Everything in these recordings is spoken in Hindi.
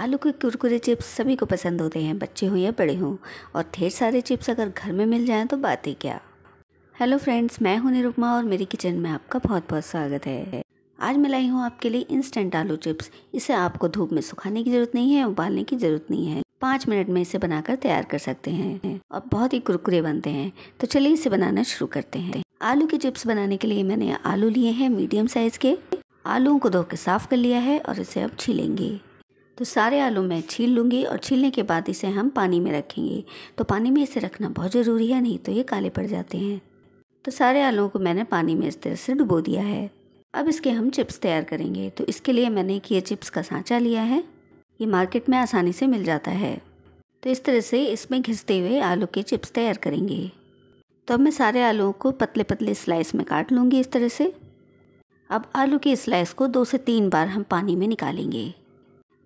आलू के कुरकुरे चिप्स सभी को पसंद होते हैं बच्चे हों या बड़े हों और ढेर सारे चिप्स अगर घर में मिल जाएं तो बात ही क्या हेलो फ्रेंड्स मैं हूं निरुपमा और मेरी किचन में आपका बहुत बहुत स्वागत है आज मैं लाई हूँ आपके लिए इंस्टेंट आलू चिप्स इसे आपको धूप में सुखाने की ज़रूरत नहीं है उबालने की ज़रूरत नहीं है पाँच मिनट में इसे बनाकर तैयार कर सकते हैं और बहुत ही कुरकुरे बनते हैं तो चलिए इसे बनाना शुरू करते हैं आलू के चिप्स बनाने के लिए मैंने आलू लिए हैं मीडियम साइज़ के आलूओं को धो के साफ़ कर लिया है और इसे अब छीलेंगे तो सारे आलू मैं छील लूँगी और छीलने के बाद इसे हम पानी में रखेंगे तो पानी में इसे रखना बहुत ज़रूरी है नहीं तो ये काले पड़ जाते हैं तो सारे आलूओं को मैंने पानी में इस तरह से डुबो दिया है अब इसके हम चिप्स तैयार करेंगे तो इसके लिए मैंने एक ये चिप्स का सांचा लिया है ये मार्केट में आसानी से मिल जाता है तो इस तरह से इसमें घिसते हुए आलू के चिप्स तैयार करेंगे तो अब मैं सारे आलूओं को पतले पतले स्लाइस में काट लूँगी इस तरह से अब आलू की स्लाइस को दो से तीन बार हम पानी में निकालेंगे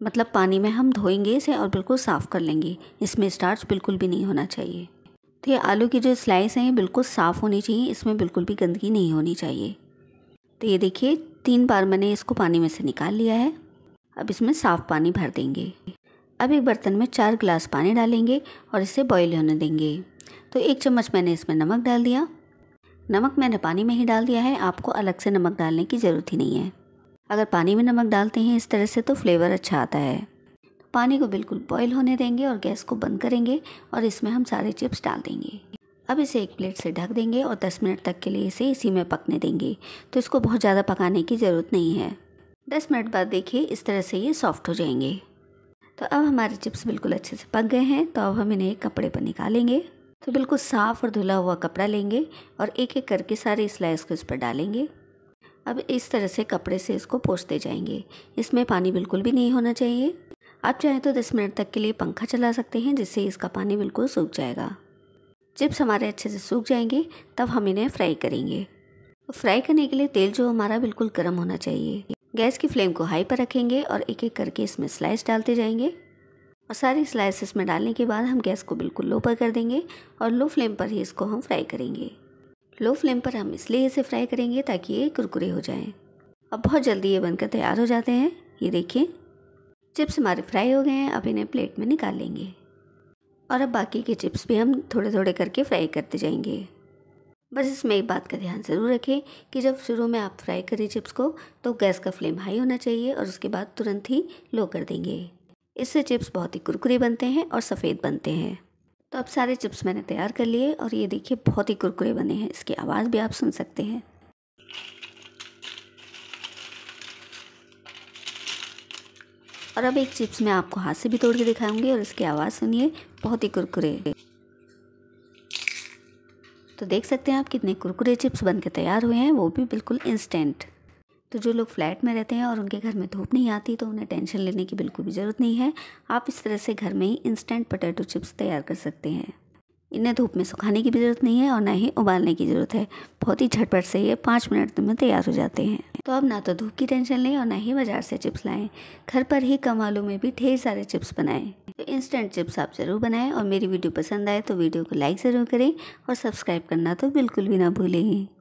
मतलब पानी में हम धोएंगे इसे और बिल्कुल साफ़ कर लेंगे इसमें स्टार्च बिल्कुल भी नहीं होना चाहिए तो ये आलू की जो स्लाइस हैं ये बिल्कुल साफ़ होनी चाहिए इसमें बिल्कुल भी गंदगी नहीं होनी चाहिए तो ये देखिए तीन बार मैंने इसको पानी में से निकाल लिया है अब इसमें साफ़ पानी भर देंगे अब एक बर्तन में चार गिलास पानी डालेंगे और इसे बॉयल होने देंगे तो एक चम्मच मैंने इसमें नमक डाल दिया नमक मैंने पानी में ही डाल दिया है आपको अलग से नमक डालने की ज़रूरत ही नहीं है अगर पानी में नमक डालते हैं इस तरह से तो फ्लेवर अच्छा आता है पानी को बिल्कुल बॉईल होने देंगे और गैस को बंद करेंगे और इसमें हम सारे चिप्स डाल देंगे अब इसे एक प्लेट से ढक देंगे और 10 मिनट तक के लिए इसे इसी में पकने देंगे तो इसको बहुत ज़्यादा पकाने की ज़रूरत नहीं है 10 मिनट बाद देखिए इस तरह से ये सॉफ्ट हो जाएंगे तो अब हमारे चिप्स बिल्कुल अच्छे से पक गए हैं तो अब हम इन्हें एक कपड़े पर निकालेंगे तो बिल्कुल साफ़ और धुला हुआ कपड़ा लेंगे और एक एक करके सारे स्लाइस को इस पर डालेंगे अब इस तरह से कपड़े से इसको पोछते जाएंगे इसमें पानी बिल्कुल भी नहीं होना चाहिए आप चाहें तो 10 मिनट तक के लिए पंखा चला सकते हैं जिससे इसका पानी बिल्कुल सूख जाएगा चिप्स हमारे अच्छे से सूख जाएंगे तब हम इन्हें फ्राई करेंगे फ्राई करने के लिए तेल जो हमारा बिल्कुल गर्म होना चाहिए गैस की फ्लेम को हाई पर रखेंगे और एक एक करके इसमें स्लाइस डालते जाएंगे और सारी स्लाइस इसमें डालने के बाद हम गैस को बिल्कुल लो पर कर देंगे और लो फ्लेम पर ही इसको हम फ्राई करेंगे लो फ्लेम पर हम इसलिए इसे फ्राई करेंगे ताकि ये कुरकुरे हो जाएं अब बहुत जल्दी ये बनकर तैयार हो जाते हैं ये देखिए चिप्स हमारे फ्राई हो गए हैं अब इन्हें प्लेट में निकाल लेंगे और अब बाकी के चिप्स भी हम थोड़े थोड़े करके फ्राई करते जाएंगे बस इसमें एक बात का ध्यान ज़रूर रखें कि जब शुरू में आप फ्राई करें चिप्स को तो गैस का फ्लेम हाई होना चाहिए और उसके बाद तुरंत ही लो कर देंगे इससे चिप्स बहुत ही कुरकुरे बनते हैं और सफ़ेद बनते हैं तो अब सारे चिप्स मैंने तैयार कर लिए और ये देखिए बहुत ही कुरकुरे बने हैं इसकी आवाज़ भी आप सुन सकते हैं और अब एक चिप्स मैं आपको हाथ से भी तोड़ के दिखाऊंगी और इसकी आवाज़ सुनिए बहुत ही कुरकुरे तो देख सकते हैं आप कितने कुरकुरे चिप्स बन के तैयार हुए हैं वो भी बिल्कुल इंस्टेंट तो जो लोग फ्लैट में रहते हैं और उनके घर में धूप नहीं आती तो उन्हें टेंशन लेने की बिल्कुल भी ज़रूरत नहीं है आप इस तरह से घर में ही इंस्टेंट पोटैटो चिप्स तैयार कर सकते हैं इन्हें धूप में सुखाने की भी ज़रूरत नहीं है और ना ही उबालने की ज़रूरत है बहुत ही झटपट से ये पाँच मिनट तो में तैयार हो जाते हैं तो अब ना तो धूप की टेंशन लें और ना ही बाज़ार से चिप्स लाएं घर पर ही कम आलू में भी ढेर सारे चिप्स बनाएं तो इंस्टेंट चिप्स आप ज़रूर बनाएं और मेरी वीडियो पसंद आए तो वीडियो को लाइक ज़रूर करें और सब्सक्राइब करना तो बिल्कुल भी ना भूलें